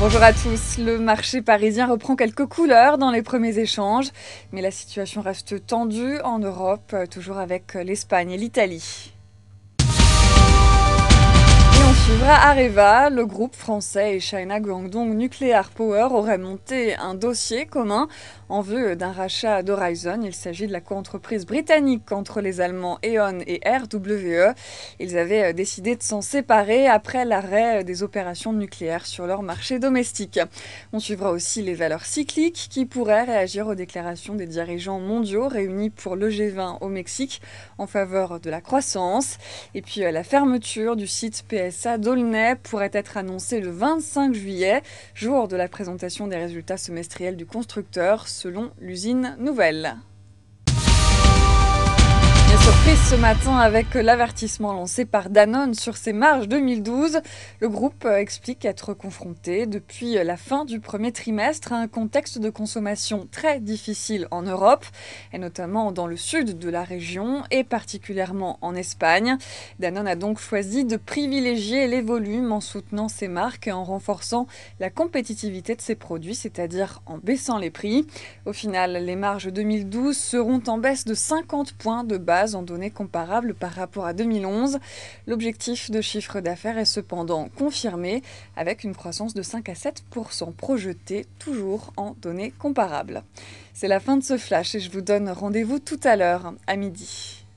Bonjour à tous. Le marché parisien reprend quelques couleurs dans les premiers échanges, mais la situation reste tendue en Europe, toujours avec l'Espagne et l'Italie suivra Areva, le groupe français et China Guangdong Nuclear Power auraient monté un dossier commun en vue d'un rachat d'Horizon. Il s'agit de la coentreprise entreprise britannique entre les Allemands E.ON et RWE. Ils avaient euh, décidé de s'en séparer après l'arrêt euh, des opérations nucléaires sur leur marché domestique. On suivra aussi les valeurs cycliques qui pourraient réagir aux déclarations des dirigeants mondiaux réunis pour le G20 au Mexique en faveur de la croissance. Et puis euh, la fermeture du site PSA D'aulnay pourrait être annoncé le 25 juillet, jour de la présentation des résultats semestriels du constructeur selon l'usine nouvelle ce matin avec l'avertissement lancé par Danone sur ses marges 2012. Le groupe euh, explique être confronté depuis la fin du premier trimestre à un contexte de consommation très difficile en Europe, et notamment dans le sud de la région et particulièrement en Espagne. Danone a donc choisi de privilégier les volumes en soutenant ses marques et en renforçant la compétitivité de ses produits, c'est-à-dire en baissant les prix. Au final, les marges 2012 seront en baisse de 50 points de base en données comparable par rapport à 2011. L'objectif de chiffre d'affaires est cependant confirmé avec une croissance de 5 à 7 projetée, toujours en données comparables. C'est la fin de ce flash et je vous donne rendez-vous tout à l'heure, à midi.